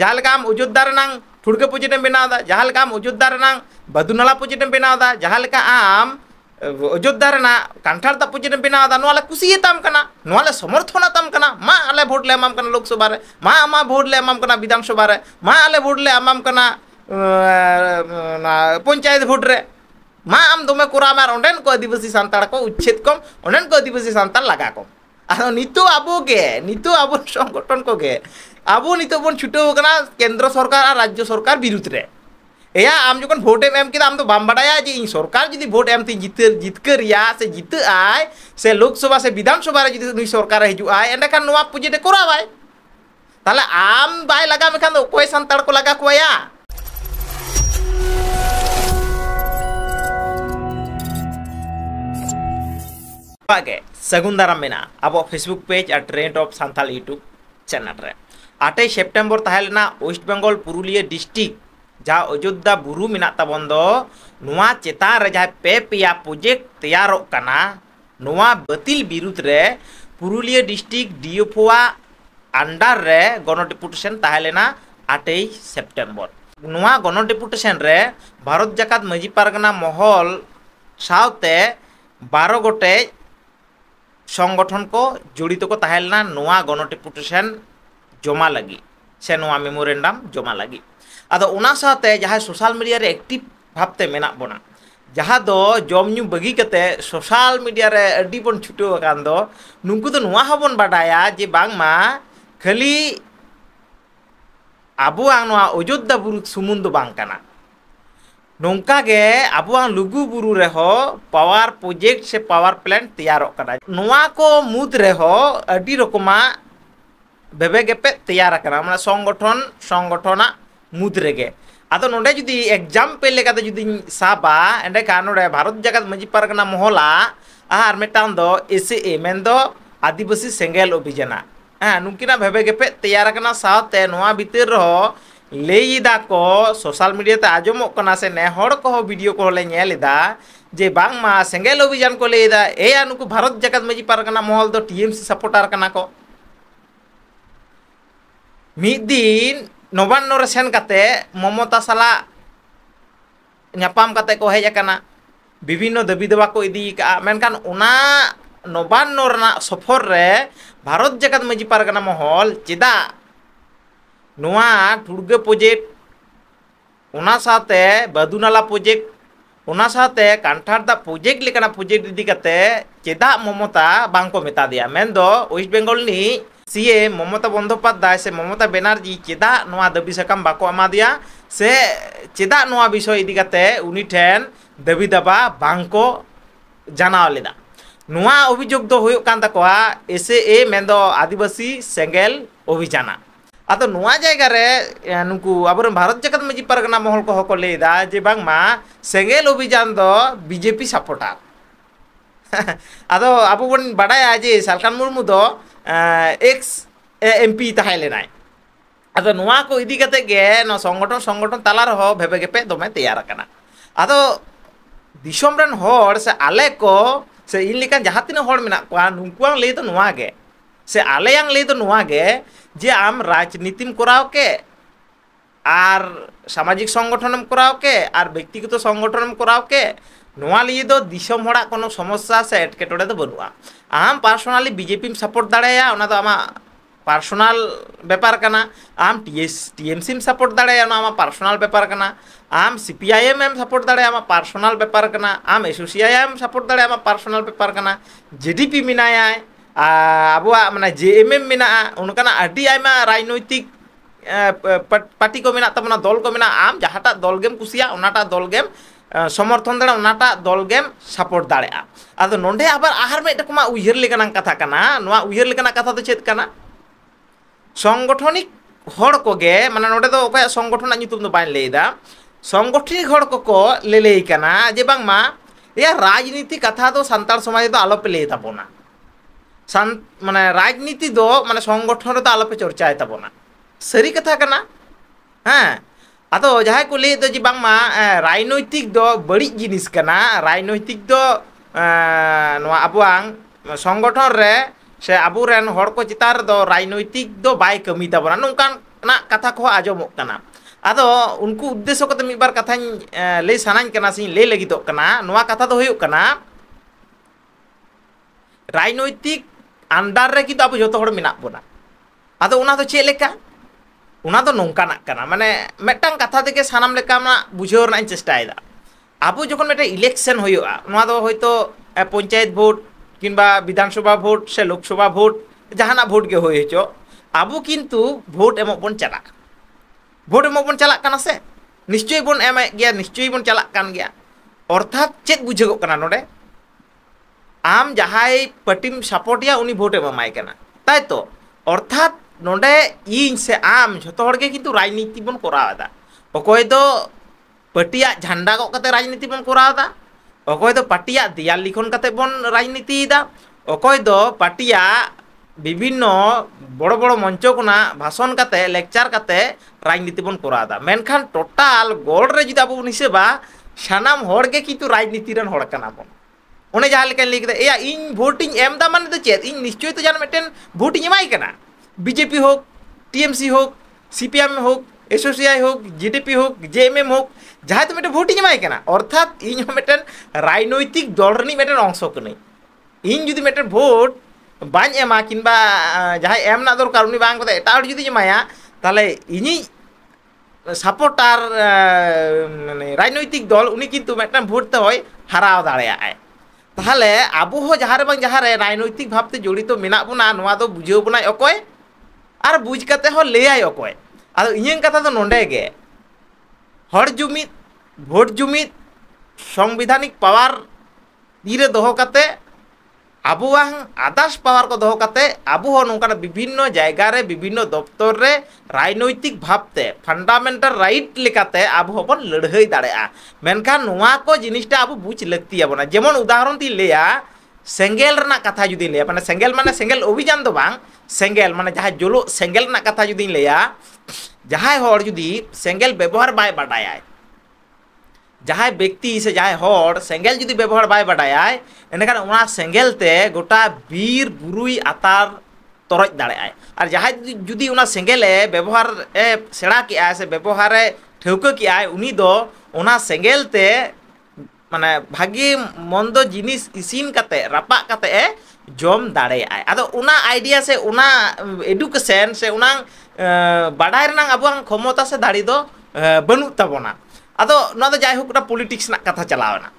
ᱡᱟᱦᱟᱸ ᱞᱮᱠᱟ ᱟᱢ ᱚᱡᱳᱫᱽᱫᱷᱟ ᱨᱮᱱᱟᱝ ᱴᱷᱩᱲᱜᱟᱹ ᱯᱨᱚᱡᱮᱠᱴ ᱮᱢ ᱵᱮᱱᱟᱣᱫᱟ ᱡᱟᱦᱟᱸ ᱞᱮᱠᱟ ᱟᱢ ᱚᱡᱳᱫᱽᱫᱷᱟ आम उजुद्दार ना ᱮᱢ ᱵᱮᱱᱟᱣᱫᱟ ᱡᱟᱦᱟᱸ ᱞᱮᱠᱟ ᱟᱢ अयोध्या कांठार दाप नोले कुसियताम तम समर्थनाताम मा आले भोट ले एमाम लोकसभा रे मा आमा भोट ले एमाम विधानसभा रे मा आले भोट ले ना पंचायत भोट रे मा आम दमे कोराम को आदिवासी सानताड़ को उच्छेद कम आदिवासी सानताड़ लगा कम ᱱᱤᱛᱚ ᱟᱵᱚ ᱜᱮ ᱱᱤᱛᱚ ᱟᱵᱚ ᱥᱚᱝᱜᱚᱴᱷᱚᱱ ᱠᱚᱜᱮ ᱟᱵᱚ ᱱᱤᱛᱚ ᱵᱚᱱ ᱪᱷᱩᱴᱟᱹᱣ ᱠᱟᱱᱟ ᱠᱮᱱᱫᱨᱚ ᱥᱚᱨᱠᱟᱨ ᱟᱨ ᱨᱟᱡᱽᱡᱚ ᱥᱚᱨᱠᱟᱨ ᱵᱤᱨᱩᱫᱽ ᱨᱮ ᱮᱭᱟ ᱟᱢ ᱡᱚᱠᱷᱚᱱ ᱵᱷᱳᱴ ᱮᱢ ᱮᱢ ᱠᱮᱫᱟ ᱟᱢ ᱫᱚ ᱵᱟᱢ ᱵᱟᱰᱟᱭᱟ ᱡᱮ ᱤᱧ ᱥᱚᱨᱠᱟᱨ ᱡᱩᱫᱤ ᱵᱷᱳᱴ ᱮᱢ ᱛᱤᱧ ᱡᱤᱛᱟᱹᱨ ᱡᱤᱛᱠᱟᱹᱨᱮᱭᱟ ᱥᱮ ᱡᱤᱛᱟᱹᱜᱼᱟᱭ ᱥᱮ ᱞᱳᱠ ᱥᱚᱵᱷᱟ ᱥᱮ ᱵᱤᱫᱷᱟᱱ ᱥᱚᱵᱷᱟ ᱨᱮ ᱡᱩᱫᱤ ᱱᱩᱭ ᱥᱚᱨᱠᱟᱨᱮ ᱦᱤᱡᱩᱜᱼᱟᱭ ᱮᱸᱰᱮᱠᱷᱟᱱ ᱱᱚᱣᱟ ᱯᱩᱡᱟᱹᱴᱮ ᱠᱚᱨᱟᱣᱟᱭ ᱛᱟᱦᱞᱮ ᱟᱢ ᱵᱟᱭ ᱞᱟᱜᱟᱣ ᱢᱮᱠᱷᱟᱱ ᱫᱚ ᱚᱠᱚᱭ ᱥᱟᱱᱛᱟᱲ ᱠᱚ ᱞᱟᱜᱟ ᱠᱚᱣᱟᱭᱟ ᱜᱮ ᱥᱟᱹᱜᱩᱱ ᱫᱟᱨᱟᱢ ᱢᱮᱱᱟᱜᱼᱟ ᱟᱵᱚᱣᱟᱜ ᱯᱷᱮᱥᱵᱩᱠ ᱯᱮᱡ ᱟᱨ trend of Santal YouTube channel ᱨᱮ ᱟᱴᱮ ᱥᱮᱯᱴᱮᱢᱵᱚᱨ ᱛᱟᱦᱮᱸ ᱞᱮᱱᱟ ᱳᱭᱮᱥᱴ ᱵᱮᱝᱜᱚᱞ ᱯᱩᱨᱩᱞᱤᱭᱟᱹ ᱰᱤᱥᱴᱤᱠ ᱡᱟᱦᱟᱸ ᱚᱡᱳᱫᱽᱫᱷᱟ ᱵᱩᱨᱩ ᱢᱮᱱᱟᱜ ᱛᱟᱵᱚᱱ ᱫᱚ ᱱᱚᱣᱟ ᱪᱮᱛᱟᱱ ᱨᱮ ᱡᱟᱦᱟᱸ ᱯᱮ ᱯᱮᱭᱟ ᱯᱨᱚᱡᱮᱠᱴ ᱛᱮᱭᱟᱨᱚᱜ ᱠᱟᱱᱟ ᱱᱚᱣᱟ ᱵᱟᱹᱛᱤᱞ ᱵᱤᱨᱩᱫᱽ ᱨᱮ ᱯᱩᱨᱩᱞᱤᱭᱟᱹ ᱰᱤᱥᱴᱤᱠ ᱰᱤএফᱳᱣᱟᱜ अंडर रे गण डेपुटेशन तहलेना आठई सेप्टेम्बर नुआ गण डेपुटेशन रे भारत जकत मजी पारगना महल सावते बारो गोटे संगठन को जड़ित को तहलना नवा गणटिपुटेशन जमा लगी से नवा मेमोरेंडम जमा लगी अदो सोशल मीडिया रे एक्टिव भाबते मेना बोना जहाँ दो जमू बगी सोशल मीडिया रे अडी बन छुटो कान दो नुंकु दो बाडाया जे बांगमा खाली आबो आंग नवा अयोध्या बुरु सुमुन दो बांग ᱱᱚᱝᱠᱟᱜᱮ ᱟᱵᱚᱣᱟᱜ ᱞᱩᱜᱩᱵᱩᱨᱩ ᱨᱮᱦᱚᱸ ᱯᱟᱣᱟᱨ ᱯᱨᱚᱡᱮᱠᱴ ᱥᱮ ᱯᱟᱣᱟᱨ ᱯᱞᱮᱱᱴ ᱛᱮᱭᱟᱨᱚᱜ ᱠᱟᱱᱟ ᱱᱚᱣᱟ ᱠᱚ ᱢᱩᱫᱽ ᱨᱮᱦᱚᱸ ᱟᱹᱰᱤ ᱨᱚᱠᱚᱢᱟᱜ ᱵᱮᱵᱮᱜᱮᱯᱮ ᱛᱮᱭᱟᱨ ᱟᱠᱟᱱᱟ ᱢᱟᱱᱮ ᱥᱚᱝᱜᱚᱴᱷᱚᱱ ᱥᱚᱝᱜᱚᱴᱷᱚᱱᱟᱜ ᱢᱩᱫᱽ ᱨᱮᱜᱮ ᱟᱫᱚ ᱱᱚᱰᱮ ᱡᱩᱫᱤ ᱮᱠᱡᱟᱢᱯᱮᱞ ᱞᱮᱠᱟᱛᱮ ᱡᱩᱫᱤᱧ ᱥᱟᱵᱟ ᱮᱸᱰᱮᱠᱷᱟᱱ ᱱᱚᱰᱮ ᱵᱷᱟᱨᱚᱛ ᱡᱟᱠᱟᱛ ᱢᱟᱺᱡᱷᱤ ᱯᱟᱨᱜᱟᱱᱟ ᱢᱚᱦᱚᱞᱟ ᱟᱨ ᱢᱤᱫᱴᱟᱝ ᱫᱚ ᱮᱥᱮ ᱮ ᱢᱮᱱᱫᱚ ᱟᱹᱫᱤᱵᱟᱹᱥᱤ ᱥᱮᱸᱜᱮᱞ ᱚᱵᱷᱤᱡᱟᱱᱟᱜ ᱦᱮᱸ ᱱᱩᱠᱤᱱᱟᱜ ᱵᱷᱮᱵᱮᱜᱮᱯᱮ ᱛᱮᱭᱟᱨ ᱟᱠᱟᱱᱟ ᱥᱟᱶᱛᱮ ᱱᱚᱣᱟ ᱵᱷᱤᱛᱤᱨ ᱨᱮᱦᱚᱸ लेदा को सोशल मीडिया ते आजमों से ने को वीडियो को ले नेलेदा जे बांगमा सेंगेल अभियान को लेदा ए नुकु भारत जगत मजी पारगना मोहल दो टीएमसी सपोर्टर कना को मिद दिन नवान्न रे सेन काते ममता साला ᱧᱟᱯᱟᱢ ᱠᱟᱛᱮ ᱠᱚ ᱦᱮᱡ ᱟᱠᱟᱱᱟ ᱵᱤᱵᱷᱤᱱᱱᱚ ᱫᱟᱹᱵᱤ ᱫᱟᱵᱟ ᱠᱚ ᱤᱫᱤ ᱟᱠᱟᱜᱼᱟ ᱢᱮᱱᱠᱷᱟᱱ ᱚᱱᱟ ᱱᱚᱵᱟᱱᱱᱚ ᱨᱮᱱᱟᱜ ᱥᱚᱯᱷᱚᱨ ᱨᱮ ᱵᱷᱟᱨᱚᱛ ᱡᱟᱠᱟᱛ ᱢᱟᱹᱡᱷᱤ ᱯᱟᱨᱜᱟᱱᱟ ᱢᱚᱦᱚᱞ ᱪᱮᱫᱟᱜ ᱱᱚᱣᱟ ᱴᱩᱲᱜᱟᱹ ᱯᱨᱚᱡᱮᱠᱴ ᱚᱱᱟ ᱥᱟᱶᱛᱮ ᱵᱟᱫᱩᱱᱟᱞᱟ ᱯᱨᱚᱡᱮᱠᱴ ᱚᱱᱟ ᱥᱟᱶᱛᱮ ᱠᱟᱱᱴᱷᱟᱲ ᱫᱟᱜ ᱯᱨᱚᱡᱮᱠᱴ ᱞᱮᱠᱟᱱᱟᱜ ᱯᱨᱚᱡᱮᱠᱴ ᱤᱫᱤ ᱠᱟᱛᱮ ᱪᱮᱫᱟᱜ ᱢᱚᱢᱚᱛᱟ ᱵᱟᱝᱠᱚ ᱢᱮᱛᱟ ᱫᱮᱭᱟ ᱢᱮᱱᱫᱚ ᱳᱭᱮᱥᱴ ᱵᱮᱝᱜᱚᱞ ᱨᱤᱱᱤᱡ सीए ममता बंदोपाध्याय से ममता बनार्जी चेदा दाबी साकाम बाको एमादिया से चेदा विषय इदी कते उनी ठेन दाबी दाबा बांको जानाव लेदा अभियोग दो होयो कान ताकोआ एसए ए मेंदो आदिवासी सेंगेल अभियाना अब नवा जगह नुकू अब भारत जगत मजी पारगना महल को हक लैदा जे बामा सेंगेल अभिजान दो बीजेपी सपोर्टार अब अब बन बड़ा जे सालकान मुर्मू दो एक्स एम पी तहलेनाय अब ना को इदी कते संगठन संगठन तलार रहो भेबे गेपे दमे तैयार अदम से आले को से इन जहाँ तीन हर मेना को नुकुआ लैदा नवा गे से आलेयांग ले तो नुआ जे आम राजनीतिम कराओ के आर सामाजिक संगठनम कराओ आर व्यक्तिगत संगठनम कराओ के नुआ लिए तो कोनो समस्या से एटकेटोड़े तो बनुआ आम पर्सनली बीजेपी सपोर्ट दाड़ाया ओना तो आमा पर्सनल ব্যাপার কানা আম টিএস টিএমসিম সাপোর্ট দাঁড়ায় না আমার পার্সোনাল ব্যাপার কানা আম সিপিআইএম এম সাপোর্ট দাঁড়ায় আমার পার্সোনাল ব্যাপার কানা আম এসোসিআইএম সাপোর্ট দাঁড়ায় আমার পার্সোনাল ব্যাপার কানা জিডিপি মিনায় ᱟᱵᱚᱣᱟᱜ ᱢᱟᱱᱮ ᱡᱮᱮᱢᱮᱢ ᱢᱮᱱᱟᱜᱼᱟ ᱚᱱᱠᱟᱱᱟᱜ ᱟᱹᱰᱤ ᱟᱭᱢᱟ ᱨᱟᱡᱽᱱᱳᱭᱛᱤᱠ को ᱠᱚ ᱢᱮᱱᱟᱜ ᱛᱟᱵᱚᱱᱟ ᱫᱚᱞ ᱠᱚ ᱢᱮᱱᱟᱜᱼᱟ ᱟᱢ ᱡᱟᱦᱟᱸᱴᱟᱜ ᱫᱚᱞ समर्थन दाड़ा दलगेम दल गेम सपोर्ट दाड़ा अद नोडे आबार आहार में रकमा उयर लेकना कथा कना उयर लेकना कथा तो चेत संगठनिक हर को गे संगठन नितुम तो संगठनिक हर को जे बांगमा या राजनीति कथा तो संताल समाज तो आलोप ले ताबोना ᱢᱟᱱᱮ ᱨᱟᱡᱽᱱᱤᱛᱤ ᱫᱚ ᱢᱟᱱᱮ ᱥᱚᱝᱜᱚᱴᱷᱚᱱ ᱨᱮᱫᱚ ᱟᱞᱚᱯᱮ ᱪᱚᱨᱪᱟᱭ ᱛᱟᱵᱚᱱᱟ ᱥᱟᱹᱨᱤ ᱠᱟᱛᱷᱟ ᱠᱟᱱᱟ ᱦᱮᱸ ᱟᱫᱚ ᱡᱟᱦᱟᱸᱭ ᱠᱚ ᱞᱟᱹᱭᱮᱫ ᱫᱚ ᱡᱮ ᱵᱟᱝᱢᱟ ᱨᱟᱡᱽᱱᱳᱭᱛᱤᱠ ᱫᱚ ᱵᱟᱹᱲᱤᱡ ᱡᱤᱱᱤᱥ ᱠᱟᱱᱟ ᱨᱟᱡᱽᱱᱳᱭᱛᱤᱠ ᱫᱚ ᱱᱚᱣᱟ ᱟᱵᱚᱣᱟᱝ ᱥᱚᱝᱜᱚᱴᱷᱚᱱ ᱨᱮ ᱥᱮ ᱟᱵᱚᱨᱮᱱ ᱦᱚᱲ ᱠᱚ ᱪᱮᱛᱟᱱ ᱨᱮᱫᱚ ᱨᱟᱡᱽᱱᱳᱭᱛᱤᱠ ᱫᱚ ᱵᱟᱭ ᱠᱟᱹᱢᱤ ᱛᱟᱵᱚᱱᱟ ᱱᱚᱝᱠᱟᱱᱟᱜ ᱠᱟᱛᱷᱟ ᱠᱚᱦᱚᱸ ᱟᱸᱡᱚᱢᱚᱜ ᱠᱟᱱᱟ ᱟᱫᱚ ᱩᱱᱠᱩ ᱩᱫᱽᱫᱮᱥᱥᱚ ᱠᱟᱛᱮ ᱢᱤᱫ ᱵᱟᱨ ᱠᱟᱛᱷᱟᱧ ᱞᱟᱹᱭ ᱥᱟᱱᱟᱧ ᱠᱟᱱᱟ ᱥᱮᱧ ᱞᱟᱹᱭ ᱞᱟᱹᱜᱤᱫᱚᱜ ᱠᱟᱱᱟ ᱱᱚᱣᱟ ᱠᱟᱛᱷᱟ ᱫᱚ ᱦᱩᱭᱩᱜ ᱠᱟᱱᱟ ᱨᱟᱡᱽᱱᱳᱭᱛᱤᱠ ᱟᱱᱰᱟᱨ ᱨᱮ ᱠᱤᱱᱛᱩ ᱟᱵᱚ ᱡᱚᱛᱚ ᱦᱚᱲ ᱢᱮᱱᱟᱜ ᱵᱚᱱᱟ ᱟᱫᱚ ᱚᱱᱟ ᱫᱚ ᱪᱮᱫ ᱞᱮᱠᱟ ᱚᱱᱟ ᱫᱚ ᱱᱚᱝᱠᱟᱱᱟᱜ ᱠᱟᱱᱟ ᱢᱟᱱᱮ ᱢᱤᱫᱴᱟᱝ ᱠᱟᱛᱷᱟ ᱛᱮᱜᱮ ᱥᱟᱱᱟᱢ ᱞᱮᱠᱟᱱᱟᱜ ᱵᱩᱡᱷᱟᱹᱣ ᱨᱮᱱᱟᱜ ᱤᱧ ᱪᱮᱥᱴᱟᱭᱮᱫᱟ ᱟᱵᱚ ᱡᱚᱠᱷᱚᱱ ᱢᱤᱫᱴᱮᱱ ᱤᱞᱮᱠᱥᱮᱱ ᱦᱩᱭᱩᱜᱼᱟ ᱱᱚᱣᱟ ᱫᱚ ᱦᱳᱭᱛᱳ ᱯᱚᱧᱪᱟয়েᱛ ᱵᱷᱳᱴ ᱠᱤংᱵᱟ ᱵᱤᱫᱷᱟᱱᱥᱚᱵᱷᱟ ᱵᱷᱳᱴ ᱥᱮ ᱞᱳᱠᱥᱚᱵᱷᱟ ᱵᱷᱳᱴ ᱡᱟᱦᱟᱱᱟᱜ ᱵᱷᱳᱴ ᱜᱮ ᱦᱩᱭ ᱦᱚᱪᱚᱜ ᱟᱵᱚ ᱠᱤᱱᱛᱩ ᱵᱷᱳᱴ ᱮᱢᱚᱜ ᱵᱚᱱ ᱪᱟᱞᱟᱜᱼᱟ ᱵᱷᱳᱴ ᱮᱢᱚᱜ ᱵᱚᱱ ᱪᱟᱞᱟᱜ ᱠᱟᱱᱟ ᱥᱮ ᱱᱤᱥᱪᱚᱭ ᱵᱚᱱ ᱮᱢᱮᱫ ᱜᱮᱭᱟ ᱱᱤᱥᱪᱚᱭ ᱵᱚᱱ ᱪᱟᱞᱟᱜ ᱠᱟᱱ ᱜᱮᱭᱟ ᱚᱨᱛᱷᱟᱛ ᱪᱮᱫ ᱵᱩᱡᱷᱟᱹᱜᱚᱜ ᱠᱟᱱᱟ ᱱᱚᱰᱮ ᱟᱢ ᱡᱟᱦᱟᱸᱭ ᱯᱟᱴᱤᱢ ᱥᱟᱯᱚᱴᱮᱭᱟ ᱩᱱᱤ ᱵᱷᱳᱴ ᱮᱢᱟᱢᱟᱭ ᱠᱟᱱᱟ ᱛᱟᱭ ᱛᱚ ᱚᱨᱛᱷᱟᱛ ᱱᱚᱰᱮ ᱤᱧ ᱥᱮ ᱟᱢ ᱡᱷᱚᱛᱚ ᱦᱚᱲ ᱜᱮ ᱠᱤᱱᱛᱩ ᱨᱟᱡᱽᱱᱤᱛᱤ ᱵᱚᱱ ᱠᱚᱨᱟᱣᱮᱫᱟ ᱚᱠᱚᱭ ᱫᱚ ᱯᱟᱴᱤᱭᱟᱜ ᱡᱷᱟᱱᱰᱟ ᱜᱚᱜ ᱠᱟᱛᱮ ᱨᱟᱡᱽᱱᱤᱛᱤ ᱵᱚᱱ ᱠᱚᱨᱟᱣᱮᱫᱟ ᱚᱠᱚᱭ ᱫᱚ ᱯᱟᱴᱤᱭᱟᱜ ᱫᱮᱭᱟᱞ ᱞᱤᱠᱷᱚᱱ ᱠᱟᱛᱮ ᱵᱚᱱ ᱨᱟᱡᱽᱱᱤᱛᱤᱭᱮᱫᱟ ᱚᱠᱚᱭ ᱫᱚ ᱯᱟᱴᱤᱭᱟᱜ ᱵᱤᱵᱷᱤᱱᱱᱚ ᱵᱚᱲ ᱵᱚᱲ ᱢᱚᱧᱪᱚ ᱠᱷᱚᱱᱟᱜ ᱵᱷᱟᱥᱚᱱ ᱠᱟᱛᱮ ᱞᱮᱠᱪᱟᱨ ᱠᱟᱛᱮ ᱨᱟᱡᱽᱱᱤᱛᱤ ᱵᱚᱱ ᱠᱚᱨᱟᱣᱮᱫᱟ ᱢᱮᱱᱠᱷᱟᱱ ᱴᱳᱴᱟᱞ ᱜᱚᱲ ᱨᱮ ᱡᱩᱫᱤ ᱟᱵᱚ ᱵᱚᱱ ᱦᱤᱥᱟᱹᱵᱟ ᱥᱟᱱᱟᱢ ᱦᱚᱲ ᱜᱮ ᱠᱤᱱᱛᱩ ᱨᱟᱡᱽᱱᱤᱛᱤ ᱨᱮᱱ ᱦᱚᱲ ᱠᱟᱱᱟ ᱵᱚᱱ ᱚᱱᱮ ᱡᱟᱦᱟᱸ ᱞᱮᱠᱟᱧ ᱞᱟᱹᱭ ᱠᱮᱫᱟ ᱮᱭᱟ ᱤᱧ ᱵᱷᱳᱴᱤᱧ ᱮᱢᱫᱟ ᱢᱟᱱᱮ ᱫᱚ ᱪᱮᱫ ᱤᱧ ᱱᱤᱥᱪᱚᱭ ᱛᱚ ᱡᱟᱦᱟᱸ ᱢᱤᱫᱴᱮᱱ ᱵᱷᱳᱴᱤᱧ ᱮᱢᱟᱭ ᱠᱟᱱᱟ ᱵᱤᱡᱮᱯᱤ ᱦᱳᱠ टीएमसी होक सीपीएम होक एसोसीआई होक जीडीपी होक जेएमएम होक जहाँ तो मिट्टे भोटिंग एमाय कना अर्थात इन मिट्टन राजनैतिक दल रनी मिट्टन अंश कनाई इन जुदी मिट्टन भोट बाज एमा किंबा जहाँ एम ना दरकार उनी बांग कदा एटा जुदी एमाया ताले इनी सपोर्टार राजनैतिक दल उनी किंतु मिट्टन भोट तो होय हराव दाड़ेयाय তাহলে আবু হো যাহারে বাং যাহারে রাজনৈতিক ভাবতে জড়িত মেনা বনা নোয়া অকয় আর বুঝ কাতে লাই অকয় আর ইয়ে কথা তো নন্ডে গে হর জুমিদ ভোট জুমিত সংবিধানিক পাওয়ার দিয়ে দহ কাতে अब आदर्श पावर को दौते अब नौकर विभिन्न जैगार विभिन्न दफ्तर रे राजनैतिक भावते फंडामेंटल राइट लेकाते अब बन लड़ई दाखान जिनटा अब बुझ लाबन जेमन उदाहरण तीन लिया सेंगेल कथा जुदी लिया मैंने सेंगेल मैंने सेंगेल अभियान तो बांग सेंगेल मैंने जहाँ जुलू सेंगेल कथा जुदी लिया जहाँ हर जुदी सेंगेल व्यवहार बै है जहाँ व्यक्ति से जहाँ हर सेंगल जो व्यवहार बै बाडा इनखान सेंगलते गोटा बीर बुरी आतार तरज दाड़ा जुदी उना व्यवहार ए सड़ा के से व्यवहार ठेक के उना सेंगलते माने भागी मंद जिनिस इसीन करते रापा करते जम दाड़ा उना आइडिया से उना एडुकेशन से उना बाडा अब क्षमता से दाड़ी बनू तबना ᱟᱫᱚ ᱱᱚᱣᱟ ᱫᱚ ᱡᱟᱭᱦᱳᱠ ᱚᱱᱟ ᱯᱚᱞᱤᱴᱤᱠᱥ ᱨᱮᱱᱟᱜ ᱠᱟᱛᱷᱟ ᱪᱟᱞᱟᱣᱮᱱᱟ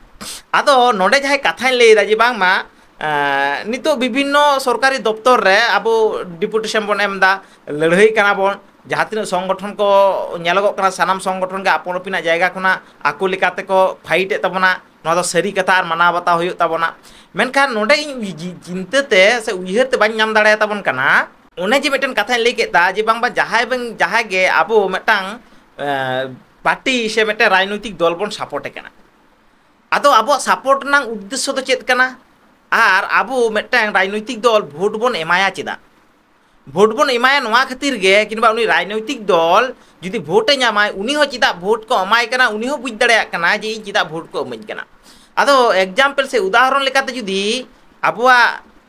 ᱟᱫᱚ ᱱᱚᱰᱮ ᱡᱟᱦᱟᱸ ᱠᱟᱛᱷᱟᱧ विभिन्न सरकारी दफ्तर रे अब डिपुटेशन बन एमदा लड़ाई बन जहाँ तीन संगठन को नेलगना सामान संगठन के अपन अपन जैगा खुना आको को फाइट तबना सारी कथा माना बता होता मेखान नोडे चिंताते से उहरते बाम दाड़ाबन उन्हें जे मिट्टन कथा लैके जे बांग जहाँ जहाँ अब मिट्टान पार्टी से मेटे राजनैतिक दल बन सपोर्ट अब अब सपोर्ट उद्देश्य तो चेकना और अब मेटे राजनैतिक दल भोट बन एमाया चेदा भोट बन एमाया खातिर गे किंबा राजनैतिक दल जुदी भोटे नामाय उनी चेदा भोट को एमायकना उनी बुझ दाड़ा जे चेदा भोट को इमाजना अब एग्जाम्पल से उदाहरण जुदी अब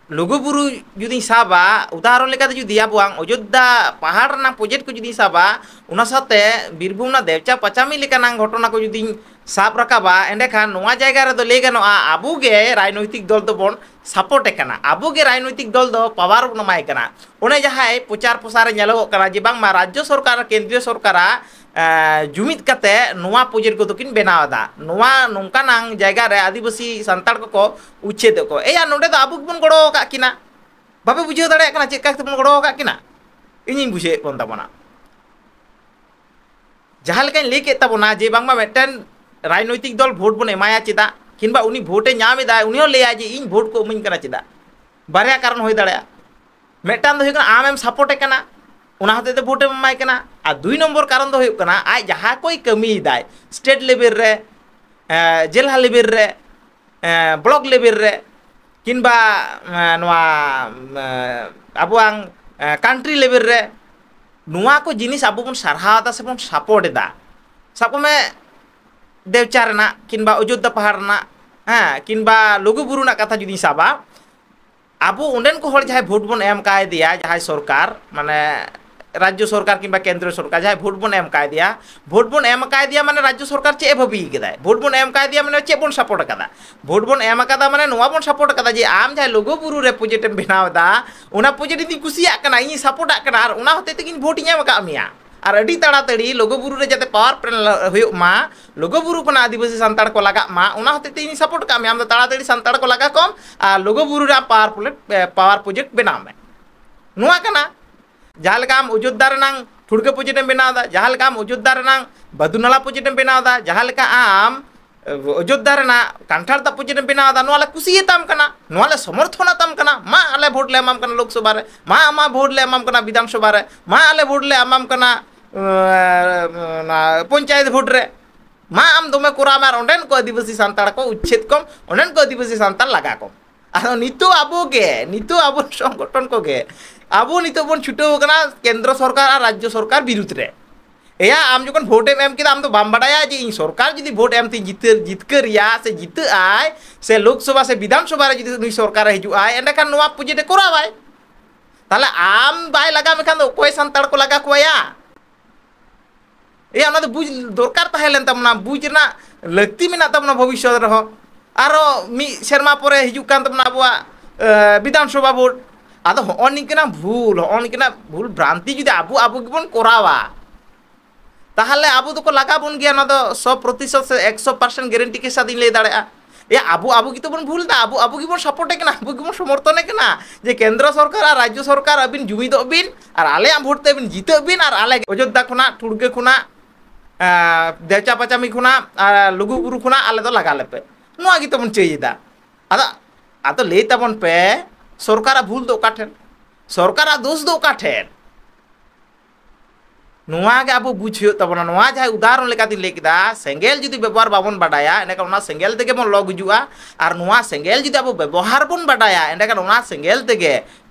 ᱞᱩᱜᱩᱵᱩᱨᱩ ᱡᱩᱫᱤᱧ ᱥᱟᱵᱟ ᱩᱫᱟᱦᱚᱨᱚᱱ ᱞᱮᱠᱟᱛᱮ ᱡᱩᱫᱤ ᱟᱵᱚᱣᱟᱜ ᱚᱡᱳᱫᱽᱫᱷᱟ ᱯᱟᱦᱟᱲ ᱨᱮᱱᱟᱜ ᱯᱨᱚᱡᱮᱠᱴ ᱠᱚ ᱡᱩᱫᱤᱧ ᱥᱟᱵᱟ ᱚᱱᱟ ᱥᱟᱶᱛᱮ ᱵᱤᱨᱵᱷᱩᱢ ᱨᱮᱱᱟᱜ ᱫᱮᱵᱪᱟ ᱯᱟᱪᱟᱢᱤ ᱞᱮᱠᱟᱱᱟᱜ ᱜᱷᱚᱴᱚᱱᱟ ᱠᱚ ᱡᱩᱫᱤᱧ ᱥᱟᱵ ᱨᱟᱠᱟᱵᱟ ᱮᱸᱰᱮᱠᱷᱟᱱ ᱱᱚᱣᱟ ᱡᱟᱭᱜᱟ ᱨᱮᱫᱚ ᱞᱟᱹᱭ ᱜᱟᱱᱚᱜᱼᱟ ᱟᱵᱚᱜᱮ ᱨᱟᱡᱽᱱᱳᱭᱛᱤᱠ ᱫᱚᱞ ᱫᱚᱵᱚᱱ ᱥᱟᱯᱳᱨᱴ ᱮᱠᱟᱱᱟ ᱟᱵᱚᱜᱮ ᱨᱟᱡᱽᱱᱳᱭᱛᱤᱠ ᱫᱚᱞ ᱫᱚ ᱯᱟᱣᱟᱨ ᱵᱚᱱ ᱮᱢᱟᱭ ᱠᱟᱱᱟ ᱚᱱᱮ ᱡᱟᱦᱟᱸᱭ ᱯᱨᱚᱪᱟᱨ ᱯᱨᱚᱥᱟᱨ ᱨᱮ ᱧᱮᱞᱚᱜᱚᱜ ᱠᱟᱱᱟ ᱡᱮ ᱵᱟᱝᱢᱟ ᱨᱟᱡᱽᱡᱚ ᱥᱚᱨᱠᱟᱨ ᱠᱮᱱᱫᱨᱤᱭᱚ ᱥᱚᱨᱠᱟᱨᱟᱜ ᱡᱩᱢᱤᱫ ᱠᱟᱛᱮ ᱱᱚᱣᱟ ᱯᱨᱚᱡᱮᱠᱴ ᱠᱚᱫᱚ ᱠᱤᱱ ᱵᱮᱱᱟᱣᱫᱟ ᱱᱚᱣᱟ ᱱᱚᱝᱠᱟᱱᱟᱝ ᱡᱟᱭᱜᱟ ᱨᱮ ᱟᱹᱫᱤᱵᱟᱹᱥᱤ ᱥᱟᱱᱛᱟᱲ ᱠᱚᱠᱚ ᱩᱪᱷᱮᱫ ᱠᱚ ᱮᱭᱟ ᱱᱚᱰᱮ ᱫᱚ ᱟᱵᱚ ᱜᱮᱵᱚᱱ ᱜᱚᱲᱚ ᱟᱠᱟᱫ ᱠᱤᱱᱟ ᱵᱟᱯᱮ ᱵᱩᱡᱷᱟᱹᱣ ᱫᱟᱲᱮᱭᱟᱜ ᱠᱟᱱᱟ ᱪᱮᱫ ᱠᱟ ᱠᱟᱛᱮᱵᱚᱱ ᱜᱚᱲᱚ ᱟᱠᱟᱫ ᱠᱤᱱᱟ ᱤᱧᱤᱧ ᱵᱩᱡᱷᱟᱹᱣᱮᱫ ᱠᱚᱱ ᱛᱟᱵᱚᱱᱟ ᱡᱟᱦᱟᱸ ᱞᱮᱠᱟᱧ ᱞᱟᱹᱭ ᱠᱮᱫ ᱛᱟᱵᱚᱱᱟ ᱡᱮ ᱵᱟᱝᱢᱟ ᱢᱤᱫᱴᱮᱱ ᱨᱟᱡᱽᱱᱳᱭᱛᱤᱠ ᱫᱚᱞ ᱵᱷᱳᱴ ᱵᱚᱱ ᱮᱢᱟᱭᱟ ᱪᱮᱫᱟᱜ ᱠᱤᱝᱵᱟ ᱩᱱᱤ ᱵᱷᱳᱴᱮ ᱧᱟᱢ ᱮᱫᱟ ᱩᱱᱤ ᱦᱚᱸ ᱞᱟᱹᱭᱟᱭ ᱡᱮ ᱤᱧ ᱵᱷᱳᱴ ᱠᱚ ᱤᱢᱟᱹᱧ ᱠᱟᱱᱟ ᱪᱮᱫᱟᱜ ᱵᱟᱨᱭᱟ ᱠᱟᱨᱚᱱ ᱦᱩᱭ ᱫᱟᱲᱮᱭᱟᱜᱼᱟ ᱢᱤᱫᱴᱟᱝ ᱫᱚ ᱦᱩᱭᱩᱜ ᱠᱟᱱᱟ ᱟᱢᱮᱢ ᱥᱟᱯᱳᱨᱴᱮ ᱠᱟᱱᱟ ᱚᱱᱟ ᱦᱚᱛᱮᱡ ᱛᱮ ᱵᱷᱳᱴᱮᱢ ᱮᱢᱟᱭ ᱠᱟᱱᱟ और दुई नम्बर कारण दो तो आज जहाँ कोई कमीदा स्टेट लेवल रे जिला लेवल रे ब्लॉक लेवल रे किंबा अब कान्ट्री लेवल रे नुआ को जिनिस अब बन सारहादा से बन सपोर्टा साब में देवचा किंबा अयोध्या पहाड़ हाँ किंबा लुगुबुरु कथा जुदी साबा अब को जहाँ भोट बन एम का सरकार माने राज्य सरकार किंबा केंद्र सरकार जहाँ भोट बन एम दिया भोट बन एम दिया मैंने राज्य सरकार चे भविदा भोट बन एम दिया मैंने चे बन सपोर्ट का भोट बन एम मैंने बन सपोर्ट का जे आम जहाँ लघु बुरु प्रोजेक्ट बनावेदा प्रोजेक्ट इन कुछ इन सपोर्ट कर हते तीन भोट इन मैं और अभी तड़ाड़ी लघु बुरु जाते पावर प्लान होगा लघु बुरु को आदिवासी सानाड़ को लगा हते सपोर्ट कामें तड़ाड़ी सानाड़ को लगा कम Lugu Buru power plant power project बनामें ना जहाँ ᱞᱮᱠᱟ ठुड़क ᱚᱡᱳᱫᱽᱫᱷᱟ ᱨᱮᱱᱟᱝ ᱴᱷᱩᱲᱜᱟᱹ ᱯᱨᱚᱡᱮᱠᱴᱮᱢ ᱵᱮᱱᱟᱣᱫᱟ ᱡᱟᱦᱟᱸ ᱞᱮᱠᱟ ᱟᱢ ᱚᱡᱳᱫᱽᱫᱷᱟ ᱨᱮᱱᱟᱝ ᱵᱟᱫᱩᱱᱟᱞᱟ ᱯᱨᱚᱡᱮᱠᱴᱮᱢ ᱵᱮᱱᱟᱣᱫᱟ ᱡᱟᱦᱟᱸ ᱞᱮᱠᱟ ᱟᱢ अयोध्या कांठार दाप जे बनाव कुसियताम समर्थन आताम मा आले भोट ले एमाम लोकसभा माँ आमा भोट ले विधानसभा माँ आले भोट ले पंचायत भोट रे मा आम दमे कोराम को आदिवासी सानतार को उच्छेद कम आदिवासी सानतार लगा कम ᱟᱨ ᱱᱤᱛᱚᱜ ᱟᱵᱚ ᱜᱮ ᱱᱤᱛᱚᱜ ᱟᱵᱚ ᱥᱚᱝᱜᱚᱴᱷᱚᱱ ᱠᱚᱜᱮ ᱟᱵᱚ ᱱᱤᱛᱚᱜ ᱵᱚᱱ ᱪᱷᱩᱴᱟᱹᱣ ᱟᱠᱟᱱᱟ ᱠᱮᱱᱫᱨᱚ ᱥᱚᱨᱠᱟর ᱟᱨ ᱨᱟᱡᱽᱡᱚ ᱥᱚᱨᱠᱟᱨ ᱵᱤᱨᱩᱫᱽ ᱨᱮ ᱮᱭᱟ ᱟᱢ ᱡᱚᱠᱷᱚᱱ ᱵᱷᱳᱴ ᱮᱢ ᱮᱢ ᱠᱮᱫᱟ ᱟᱢ ᱫᱚ ᱵᱟᱢ ᱵᱟᱰᱟᱭᱟ ᱡᱮ ᱤᱧ ᱥᱚᱨᱠᱟᱨ ᱡᱩᱫᱤ ᱵᱷᱳᱴ ᱮᱢ ᱛᱤᱧ ᱡᱤᱛᱟᱹ ᱡᱤᱛᱠᱟᱹᱨᱮᱭᱟ ᱥᱮ ᱡᱤᱛᱟᱹᱜᱼᱟᱭ ᱥᱮ ᱞᱳᱠᱥᱚᱵᱷᱟ ᱥᱮ ᱵᱤᱫᱷᱟᱱ ᱥᱚᱵᱷᱟ ᱨᱮ ᱡᱩᱫᱤ ᱱᱩᱭ ᱥᱚᱨᱠᱟᱨᱮ ᱦᱤᱡᱩᱜᱼᱟᱭ ᱮᱸᱰᱮᱠᱷᱟᱱ ᱱᱚᱣᱟ ᱯᱨᱚᱡᱮᱠᱴᱮ ᱠᱚᱨᱟᱣᱟᱭ ᱛᱟᱦᱞᱮ ᱟᱢ ᱵᱟᱭ ᱞᱟᱜᱟᱣ ᱢᱮᱠᱷᱟᱱ ᱫᱚ ᱚᱠᱚᱭ ᱥᱟᱱᱛᱟᱲ ᱠᱚ ᱞᱟᱜᱟ ᱠᱚᱣᱟᱭᱟ ᱮᱭᱟ ᱚᱱᱟ ᱫᱚ ᱵᱩᱡᱽ ᱫᱚᱨᱠᱟᱨ ᱛᱟᱦᱮᱸ ᱞᱮᱱ ᱛᱟᱵᱚᱱᱟ ᱵᱩᱡᱽ ᱨᱮᱱᱟᱜ ᱞᱟᱹᱠᱛᱤ ᱢᱮᱱᱟᱜ ᱛᱟᱵᱚᱱᱟ ᱵᱷᱚᱵᱤᱥᱥᱚᱛ ᱨᱮᱦᱚᱸ ᱟᱨᱚ ᱢᱤᱫ ᱥᱮᱨᱢᱟ ᱯᱚᱨᱮ ᱦᱤᱡᱩᱜ ᱠᱟᱱ ᱛᱟᱵᱚᱱᱟ ᱟᱵᱚᱣᱟᱜ ᱵᱤᱫᱷᱟᱱ ᱥᱚᱵᱷᱟ ᱵᱷᱳᱴ ᱟᱫᱚ ᱦᱚᱜᱼᱚ ᱱᱤᱝᱠᱟᱹᱱᱟᱜ ᱵᱷᱩᱞ ᱦᱚᱜᱼᱚ ᱱᱤᱝᱠᱟᱹᱱᱟᱜ ᱵᱷᱩᱞ ᱵᱷᱨᱟᱱᱛᱤ ᱡᱩᱫᱤ ᱟᱵᱚ ᱟᱵᱚ ᱜᱮᱵᱚᱱ ᱠᱚᱨᱟᱣᱟ ᱛᱟᱦᱚᱞᱮ ᱟᱵᱚ ᱫᱚᱠᱚ ᱞᱟᱜᱟ ᱵᱚᱱ ᱜᱮᱭᱟ ᱱᱚᱣᱟ ᱫᱚ ᱥᱚ ᱯᱨᱚᱛᱤᱥᱚᱛ ᱥᱮ ᱮᱠᱥᱚ ᱯᱟᱨᱥᱮᱱᱴ ᱜᱮᱨᱮᱱᱴᱤ ᱠᱮ ᱥᱟᱫᱤᱧ ᱞᱟᱹᱭ ᱫᱟᱲᱮᱭᱟᱜᱼᱟ এ আবু আবু কি তো বন ভুল দা আবু আবু কি বন সাপোর্টে কেনা আবু কি বন সমর্থনে কেনা যে কেন্দ্র সরকার আর রাজ্য সরকার আবিন জুমিদ বিন আর আলে আম ভোট তেবিন জিতে বিন আর আলে অযোধ্যা খুনা টুড়গে খুনা দেবচা পাচামি খুনা আর লুগুগুরু খুনা আলে তো লাগালে পে नागीब चेजेदा अदा अद लैताब पे सरकार भूल दो काठेन सरकार दोष दो काठेन नागे अब बुझेबा जहाँ उदाहरण लेकदा सेंगल जुदी व्यवहार बाबन बाडाया एना सेंगल तक लग हजा और जुदी अब व्यवहार बन बाडाया एना सेंगल तक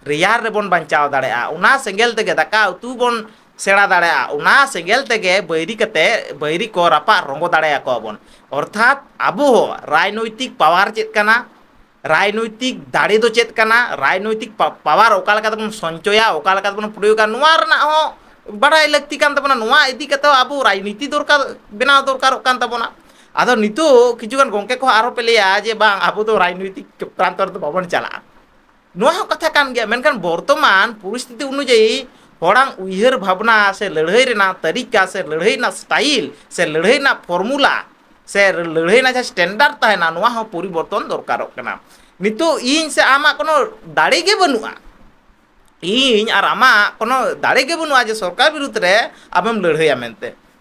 रेयर बन बाचा दाड़ा सेंगल तक दाका उतु बन सेड़ा दाड़ा उना सेंगल तेगे बैरी कते बैरी को रपा रंगो दाड़ा को अबन अर्थात अबो हो पावर चेत कना राजनैतिक तो दो चेत पावर ओका संचया ओका प्रयोगा नुवा बड़ा लगती अब तबना दरकार बिना दरकार कान तबना আদো নিতো কিছুগান গংকে কো আরো পেলেয়া যে বাং আবু তো রাজনৈতিক প্রান্তর তো ভবন চালা নোয়া কথা কান हड़ा उइर भावना से लड़ाई रना तरीका से लड़ाई ना स्टाइल से लड़ाई ना फॉर्मूला से लड़ाई ना जो स्टैंडार्ड तेना परिवर्तन दरकार नित इन से आम को दड़े बनूगा इन और आम को दड़े बनू जो सरकार विरुद्ध आम लड़ाई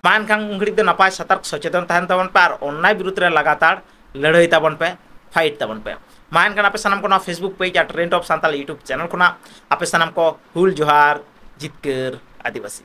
मानखान घड़ी तो नपाय सतर्क सचेतन तहन तब पे और अन्ाय विरुद्ध लगातार लड़ाई तबन पे फाइट तबन पे मानखान आप सामान फेसबुक पेज या trend of Santal YouTube channel को आप सामान को हूल जोहार jitker adivasi.